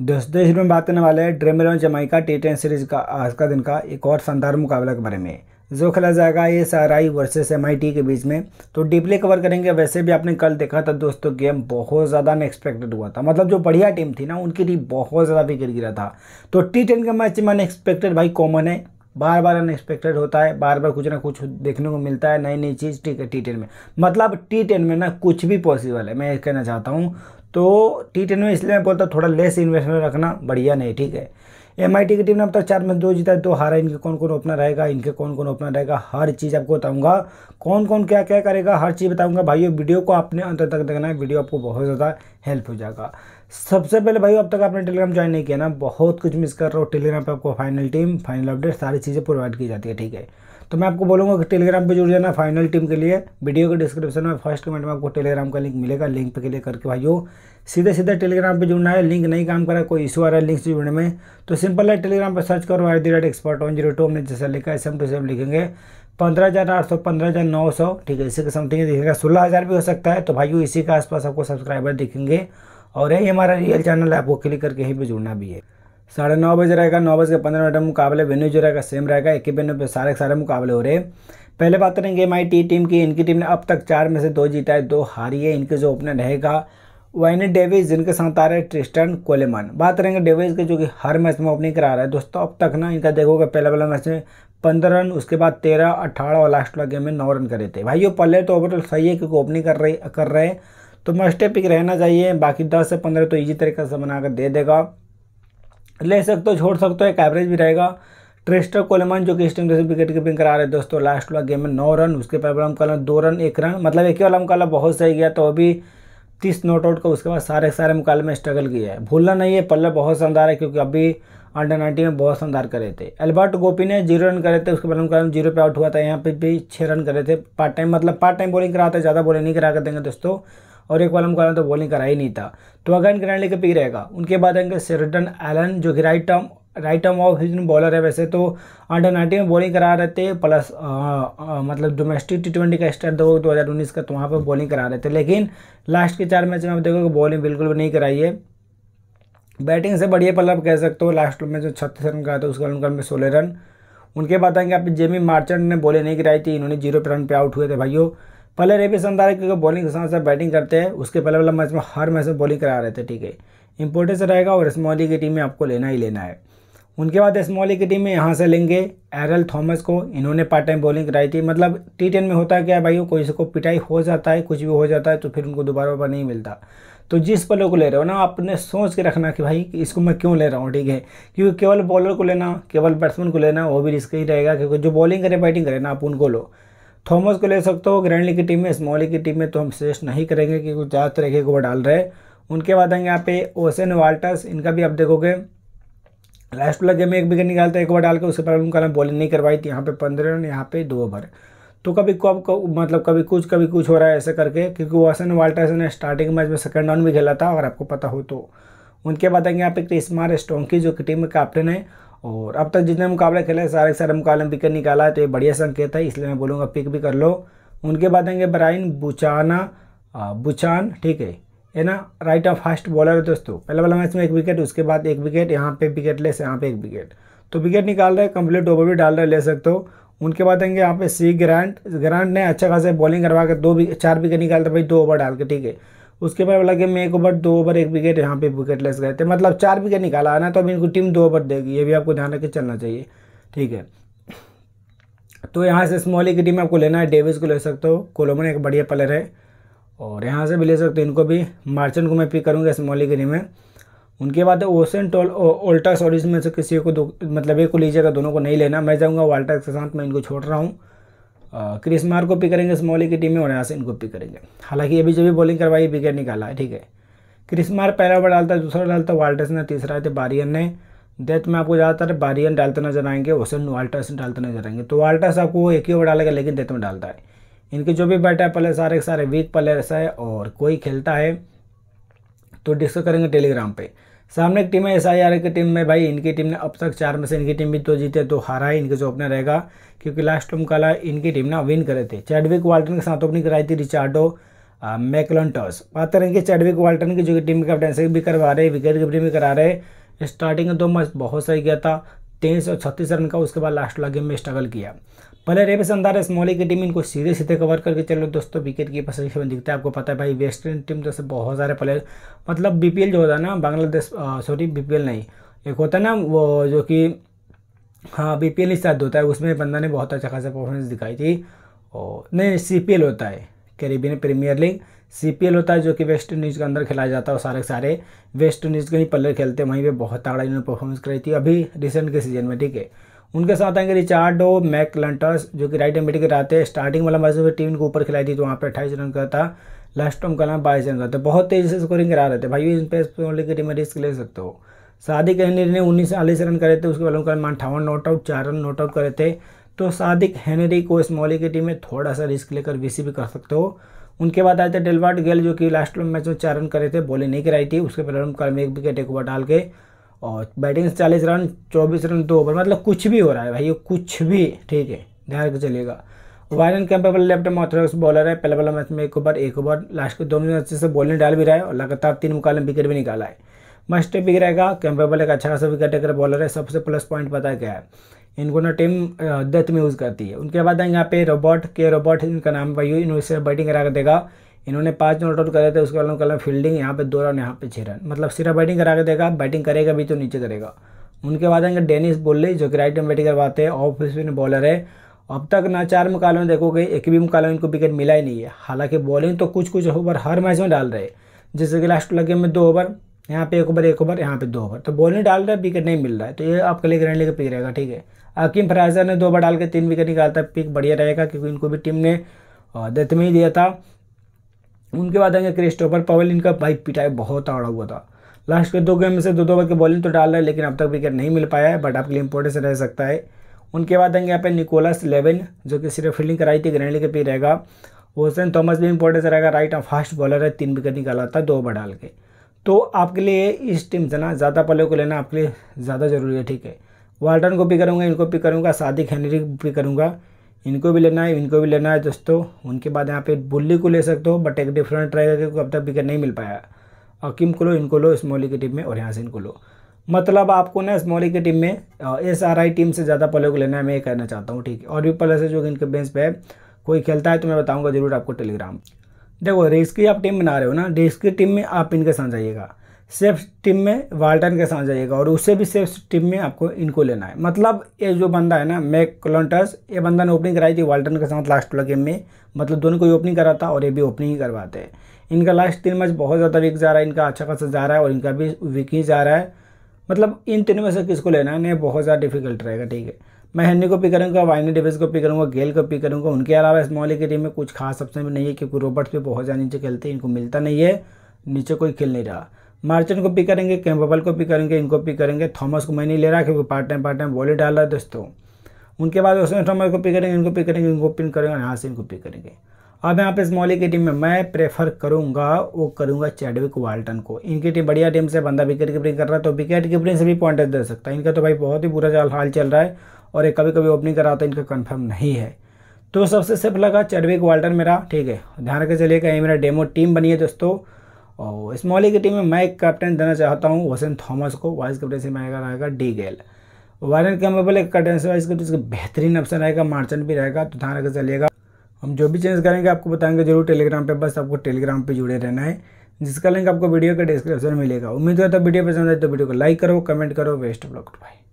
दोस्तों दो इस में बात करने वाले हैं ड्रेमर और जमाइका टी टेन सीरीज का आज का दिन का एक और शानदार मुकाबला के बारे में जो खेला जाएगा ये आई वर्सेस एम के बीच में तो डीपली कवर करेंगे वैसे भी आपने कल देखा था दोस्तों गेम बहुत ज़्यादा अनएक्सपेक्टेड हुआ था मतलब जो बढ़िया टीम थी ना उनकी टीम बहुत ज़्यादा विकेट गिरा था तो टी टेन के मैच में अनएक्सपेक्टेड भाई कॉमन है बार बार अनएक्सपेक्टेड होता है बार बार कुछ ना कुछ देखने को मिलता है नई नई चीज़ ठीक है टी टेन में मतलब टी टेन में ना कुछ भी पॉसिबल है मैं कहना चाहता हूँ तो टी टेन में इसलिए मैं बोलता थोड़ा लेस इन्वेस्टमेंट रखना बढ़िया नहीं ठीक है एम की टीम ने अब तक चार मैच दो जीता है दो हारा इनके कौन कौन ओपनर रहेगा इनके कौन कौन ओपनर रहेगा हर चीज़ आपको बताऊंगा कौन कौन क्या क्या करेगा हर चीज़ बताऊंगा भाइयों वीडियो को आपने अंत तक देखना है वीडियो आपको बहुत ज़्यादा हेल्प हो जाएगा सबसे पहले भाई अब तक आपने टेलीग्राम ज्वाइन नहीं किया ना बहुत कुछ मिस कर रहा हो टेलीग्राम पर आपको फाइनल टीम फाइनल अपडेट सारी चीज़ें प्रोवाइड की जाती है ठीक है तो मैं आपको बोलूँगा टेलीग्राम पे जुड़ जाना फाइनल टीम के लिए वीडियो के डिस्क्रिप्शन में फर्स्ट कमेंट में आपको टेलीग्राम का लिंक मिलेगा लिंक पे क्लिक करके भाइयों सीधे सीधे टेलीग्राम पे जुड़ना है लिंक नहीं काम कर है कोई इशू आ रहा है लिंक से जुड़ने में तो सिंपल है टेलीग्राम पर सर्च करो at the rate expert one zero two हमने जैसा लिखा है सेम टू सेम लिखेंगे पंद्रह हज़ार आठ सौ पंद्रह हज़ार नौ सौ ठीक है इसी के समथिंग दिखेगा सोलह हज़ार भी हो सकता है तो भाइयों इसी के आसपास आपको सब्सक्राइबर दिखेंगे और यही हमारा रियल चैनल है आपको क्लिक करके यहीं पर जुड़ना भी है साढ़े नौ बजे रहेगा नौ बज के पंद्रह मिनट में मुकाबले वेन्यू जो रहेगा सेम रहेगा एक ही वेन्यू पे सारे सारे मुकाबले हो रहे पहले बात करेंगे एम आई टी टीम की इनकी टीम ने अब तक चार में से दो जीता है दो हारी है इनके जो ओपनर रहेगा वाइनी डेविस जिनके साथ आ रहे हैं ट्रिस्टन कोलेमान बात करेंगे डेविस के जो कि हर मैच में ओपनिंग करा रहा है दोस्तों अब तक ना इनका देखोगे पहला पहला मैच में पंद्रह रन उसके बाद तेरह अठारह और लास्ट वाला गेम में नौ रन करे थे भाई ये पहले तो ओवरऑल सही है क्योंकि ओपनिंग कर रही कर रहे हैं तो मस्टे पिक रहना चाहिए बाकी दस से पंद्रह तो ईजी तरीके से बनाकर दे देगा ले सकते हो छोड़ सकते हो एक एवरेज भी रहेगा ट्रेस्टर कोलेमन जो कि स्टिंग विकेट कीपिंग करा रहे दोस्तों लास्ट वाला गेम में नौ रन उसके पहले हम कल दो रन एक रन मतलब एक ही वाला मुकाबला बहुत सही गया तो अभी तीस नॉट आउट का उसके बाद सारे सारे मुकाबले में स्ट्रगल किया है भूलना नहीं है पल्ला बहुत शानदार है क्योंकि अभी अंडर नाइनटीन में बहुत शानदार करे थे एल्बर्ट गोपी ने जीरो रन करे थे उसके बाद मुकाबले जीरो पे आउट हुआ था यहाँ पर भी छः रन करे थे पार्ट टाइम मतलब पार्ट टाइम बॉलिंग कराते ज़्यादा बॉलिंग नहीं करा कर देंगे दोस्तों और एक वाला मुकाबला तो बॉलिंग करा ही नहीं था तो अगन रन लेकर पिक रहेगा उनके बाद आएंगे सेरटन एलन जो कि right arm right arm off हिजन बॉलर है वैसे तो अंडर नाइनटीन में बॉलिंग करा रहे थे प्लस मतलब डोमेस्टिक टी ट्वेंटी का स्टार्ट दो हज़ार उन्नीस का तो वहाँ पर बॉलिंग करा रहे थे लेकिन लास्ट के चार मैच में आप देखोगे बॉलिंग बिल्कुल भी नहीं कराई है बैटिंग से बढ़िया पल आप कह सकते हो लास्ट में जो छत्तीस रन का था उसका उनका में सोलह रन उनके बाद आएंगे आप जेमी मार्चेंट ने बॉलिंग नहीं कराई थी इन्होंने जीरो रन पे आउट हुए थे भाइयों पहले रेबी संतारे क्योंकि बॉलिंग के साथ साथ बैटिंग करते हैं उसके पहले वाला मैच में हर मैच में बॉलिंग करा रहे थे ठीक है इंपॉर्टेंस रहेगा और स्मॉली की टीम में आपको लेना ही लेना है उनके बाद स्मॉली की टीम में यहाँ से लेंगे एरल थॉमस को इन्होंने पार्ट टाइम बॉलिंग कराई थी मतलब टी टेन में होता क्या है भाई कोई को पिटाई हो जाता है कुछ भी हो जाता है तो फिर उनको दोबारा वोबारा नहीं मिलता तो जिस पलों को ले रहे हो ना आपने सोच के रखना कि भाई इसको मैं क्यों ले रहा हूँ ठीक है क्योंकि केवल बॉलर को लेना केवल बैट्समैन को लेना वो भी रिस्क ही रहेगा क्योंकि जो बॉलिंग करे बैटिंग करे ना आप उनको लो थॉमस को ले सकते हो ग्रैंडली की टीम में स्मॉली की टीम में तो हम सजेस्ट नहीं करेंगे क्योंकि ज़्यादा तरीके को डाल रहे हैं उनके बाद आएंगे यहाँ पे ओसन वाल्टस इनका भी आप देखोगे लास्ट वाला गेम में एक विकेट निकालता है एक ओवर डाल के उसके पहले उनका ना बॉलिंग नहीं करवाई थी यहाँ पे पंद्रह रन यहाँ पे दो ओवर तो कभी कब मतलब कभी कुछ कभी कुछ हो रहा है ऐसे करके क्योंकि ओसेन वाल्टस ने स्टार्टिंग मैच में सेकंड राउंड भी खेला था अगर आपको पता हो तो उनके बाद आएंगे यहाँ पे क्रिस्मार स्टोंकी जो की टीम में कैप्टन है और अब तक जितने मुकाबले खेले हैं सारे सारे मुकाबले में विकेट निकाला है तो ये बढ़िया संकेत है इसलिए मैं बोलूँगा पिक भी कर लो उनके बाद आएंगे ब्राइन बुचाना बुचान ठीक है है ना राइट ऑफ फास्ट बॉलर है दोस्तों पहले वाला मैच में एक विकेट उसके बाद एक विकेट यहाँ पे विकेट लेस यहाँ पे एक विकेट तो विकेट निकाल रहे कंप्लीट ओवर भी डाल रहे ले सकते हो उनके बाद आएंगे यहाँ पे सी ग्रांट ग्रांट ने अच्छा खासा बॉलिंग करवा के दो चार विकेट निकालते भाई दो ओवर डाल के ठीक है उसके बाद बोला गेम मैं एक ओवर दो ओवर एक विकेट यहाँ पे लेस गए थे मतलब चार विकेट निकाला है ना तो अब इनको टीम दो ओवर देगी ये भी आपको ध्यान रखे चलना चाहिए ठीक है तो यहाँ से स्मॉली की टीम आपको लेना है डेविस को ले सकते हो कोलोमन एक बढ़िया प्लेयर है और यहाँ से भी ले सकते हो इनको भी मार्चेंट को मैं पिक करूँगा स्मॉली की टीम में उनके बाद ओसन टोल ओल्टा सॉरीज में से किसी को दो मतलब एक को लीजिएगा दोनों को नहीं लेना मैं जाऊँगा वाल्टा के साथ मैं इनको छोड़ रहा हूँ क्रिस मार को पिक करेंगे स्मॉली की टीम में और यहाँ से इनको पिक करेंगे हालांकि अभी जब भी बॉलिंग करवाई विकेट निकाला है ठीक है क्रिस मार पहला ओवर डालता है दूसरा डालता है वाल्टर्स ने तीसरा थे तो बारियन ने डेथ में आपको ज़्यादातर बारियन डालते नजर आएंगे हुसन वाल्टर्स डालते नजर आएंगे तो वाल्टर्स आपको एक ही ओवर डालेगा लेकिन डेथ में डालता है इनके जो भी बैटर प्लेयर सारे सारे वीक प्लेयर्स है और कोई खेलता है तो डिस्कस करेंगे टेलीग्राम पर सामने की टीम है एस आई की टीम में भाई इनकी टीम ने अब तक चार में से इनकी टीम भी तो जीते तो हारा है इनके जो ओपनर रहेगा क्योंकि लास्ट टाइम कल इनकी टीम ना विन करे थे चैडविक वाल्टन के साथ ओपनिंग कराई थी रिचार्डो टॉस बात करेंगे चैडविक वाल्टन की जो कि टीम कैप्टनशिप भी करवा रहे विकेट कीपिंग भी करा रहे स्टार्टिंग में दो तो मैच बहुत सही गया था तेईस और छत्तीस रन का उसके बाद लास्ट वाला गेम में स्ट्रगल किया पहले रेबेस अंदार स्मॉली की टीम इनको सीधे सीधे कवर करके चलो दोस्तों विकेट की पसंद में दिखता है आपको पता है भाई वेस्ट इंडीज टीम जैसे बहुत सारे प्लेयर मतलब बीपीएल जो होता है ना बांग्लादेश सॉरी बीपीएल नहीं एक होता है ना वो जो कि हाँ बीपीएल ही शायद होता है उसमें बंदा ने बहुत अच्छा खासा परफॉर्मेंस दिखाई थी और नहीं सी होता है कैरिबियन प्रीमियर लीग सी होता है जो कि वेस्ट इंडीज़ के अंदर खेला जाता है और सारे सारे वेस्ट इंडीज़ के ही पल्ले खेलते हैं वहीं पे बहुत तगड़ा इन्होंने परफॉर्मेंस कराई थी अभी रिसेंट के सीजन में ठीक है उनके साथ आएंगे रिचार्डो मैक लंटर्स जो कि राइट एंड के रहते हैं स्टार्टिंग वाला मैच में टीम को ऊपर खिलाई थी तो वहाँ पर अट्ठाईस रन का था लास्ट टॉम नाम बाईस रन का था बहुत तेज़ी से स्कोरिंग करा रहे थे भाई इन पर की टीम में रिस्क ले सकते हो सादिक कहने ने उन्नीस चालीस रन करे थे उसके बाद उनका मान अठावन नॉट आउट चार रन नॉट आउट करे थे तो सादिक हेनरी को इस मौली की टीम में थोड़ा सा रिस्क लेकर वीसी भी कर सकते हो उनके बाद आए थे डेलवार्ड गेल जो कि लास्ट मैच में चार रन करे थे बॉलिंग नहीं कराई थी उसके पहले में एक विकेट एक ओवर डाल के और बैटिंग से चालीस रन चौबीस रन दो ओवर मतलब कुछ भी हो रहा है भाई ये कुछ भी ठीक है ध्यान रख चलेगा वायरन कैंपेबल लेफ्ट में ऑर्थोडॉक्स बॉलर है पहले वाला मैच में एक ओवर एक ओवर लास्ट के दोनों अच्छे से बॉलिंग डाल भी रहा है और लगातार तीन मुकाबले विकेट भी निकाला है मस्ट भी रहेगा कैम्पेबल एक अच्छा खासा विकेट टेकर बॉलर है सबसे प्लस पॉइंट पता क्या है इनको ना टीम डेथ में यूज़ करती है उनके बाद यहाँ पे रोबोट के रोबोट इनका नाम भाई इन्होंने सिर्फ बैटिंग करा कर देगा इन्होंने पाँच नॉट आउट करे थे उसके बाद कल फील्डिंग यहाँ पे दो रन यहाँ पे छः रन मतलब सिर्फ बैटिंग करा के देगा बैटिंग करेगा भी तो नीचे करेगा उनके बाद आएंगे डेनिस बोले जो कि राइट में बैटिंग करवाते हैं ऑफ स्पिन बॉलर है अब तक ना चार मुकालों में देखोगे एक भी मुकाबले में इनको विकेट मिला ही नहीं है हालांकि बॉलिंग तो कुछ कुछ ओवर हर मैच में डाल रहे हैं जैसे कि लास्ट लगे में दो ओवर यहाँ पे एक ओवर एक ओवर यहाँ पे दो ओवर तो बॉलिंग डाल रहा है विकेट नहीं मिल रहा है तो ये आपके लिए ग्रैंड लीग पिक रहेगा ठीक है अकीम फराजा ने दो बार डाल के तीन विकेट निकालता है पिक बढ़िया रहेगा क्योंकि इनको भी टीम ने डेथ में ही दिया था उनके बाद आएंगे क्रिस्टोफर पवेल इनका भाई पिटाई बहुत तगड़ा हुआ था लास्ट के दो गेम में से दो दो ओवर की बॉलिंग तो डाल रहा है लेकिन अब तक विकेट नहीं मिल पाया है बट आपके लिए इंपॉर्टेंस रह सकता है उनके बाद आएंगे यहाँ पे निकोलस लेवन जो कि सिर्फ फील्डिंग कराई थी ग्रैंड लीग पिक रहेगा वोसन थॉमस भी इंपॉर्टेंस रहेगा राइट फास्ट बॉलर है तीन विकेट निकाला था दो ओवर डाल के तो आपके लिए इस टीम से ना ज़्यादा पलों को लेना आपके लिए ज़्यादा ज़रूरी है ठीक है वाल्टन को पिक करूँगा इनको पिक करूँगा सादिक हेनरी को पिक करूँगा इनको भी लेना है इनको भी लेना है दोस्तों उनके बाद यहाँ पे बुल्ली को ले सकते हो बट एक डिफरेंट रहेगा क्योंकि अब तक विकेट नहीं मिल पाया अकीम को लो इनको लो स्मॉली की टीम में और यहाँ से इनको लो मतलब आपको ना स्मॉली की टीम में एस आर आई टीम से ज़्यादा पलों को लेना है मैं ये कहना चाहता हूँ ठीक है और भी प्लेयर्स है जो इनके बेंच पर है कोई खेलता है तो मैं बताऊँगा जरूर आपको टेलीग्राम देखो रेस की आप टीम बना रहे हो ना रेस की टीम में आप इनके साथ जाइएगा सेफ टीम में वाल्टन के साथ जाइएगा और उससे भी सेफ टीम में आपको इनको लेना है मतलब ये जो बंदा है ना मैक क्लॉन्टस ये बंदा ने ओपनिंग कराई थी वाल्टन के साथ लास्ट वाला गेम में मतलब दोनों को ही ओपनिंग कराता और ये भी ओपनिंग ही करवाते हैं इनका लास्ट तीन मैच बहुत ज़्यादा वीक जा रहा है इनका अच्छा खासा जा रहा है और इनका भी वीक ही जा रहा है मतलब इन तीनों में से किसको लेना है नहीं बहुत ज़्यादा डिफिकल्ट रहेगा ठीक है मैं हनी को पिक करूँगा वाइनी डेविस को पिक करूँगा गेल को पिक करूँगा उनके अलावा इस मॉली की टीम में कुछ खास ऑप्शन भी नहीं है क्योंकि रोबर्ट्स भी बहुत ज़्यादा नीचे खेलते हैं इनको मिलता नहीं है नीचे कोई खेल नहीं रहा मार्चन को पिक करेंगे कैम्पबल को पिक करेंगे इनको पिक करेंगे थॉमस को मैं नहीं ले रहा क्योंकि part time part time bowling डाल रहा है दोस्तों उनके बाद उसमें थॉमस को पिक करेंगे इनको पिक करेंगे इनको पिक करेंगे यहाँ से इनको पिक करेंगे अब यहाँ पे इस मौली की टीम में मैं प्रेफर करूँगा वो करूँगा चैडविक वाल्टन को इनकी टीम बढ़िया टीम से बंदा विकेट कीपरिंग कर रहा है तो विकेट कीपरिंग से भी पॉइंट दे सकता है इनका तो भाई बहुत ही बुरा हाल चल रहा है और ये कभी कभी ओपनिंग कराता है इनका कन्फर्म नहीं है तो सबसे सिर्फ लगा चर्विक वाल्टन मेरा ठीक है ध्यान रखे चलिएगा ये मेरा डेमो टीम बनी है दोस्तों और इस की टीम में मैं एक कैप्टन देना चाहता हूँ वसन थॉमस को वाइस कैप्टन से मैं रहेगा डी गेल वारन कैम्बल एक कैप्टन से वाइस कैप्टन बेहतरीन ऑप्शन रहेगा मार्चन भी रहेगा तो ध्यान रखे चलिएगा हम जो भी चेंज करेंगे आपको बताएंगे जरूर टेलीग्राम पर बस आपको टेलीग्राम पर जुड़े रहना है जिसका लिंक आपको वीडियो के डिस्क्रिप्शन में मिलेगा उम्मीद है तो वीडियो पसंद आए तो वीडियो को लाइक करो कमेंट करो वेस्ट ब्लॉक बाय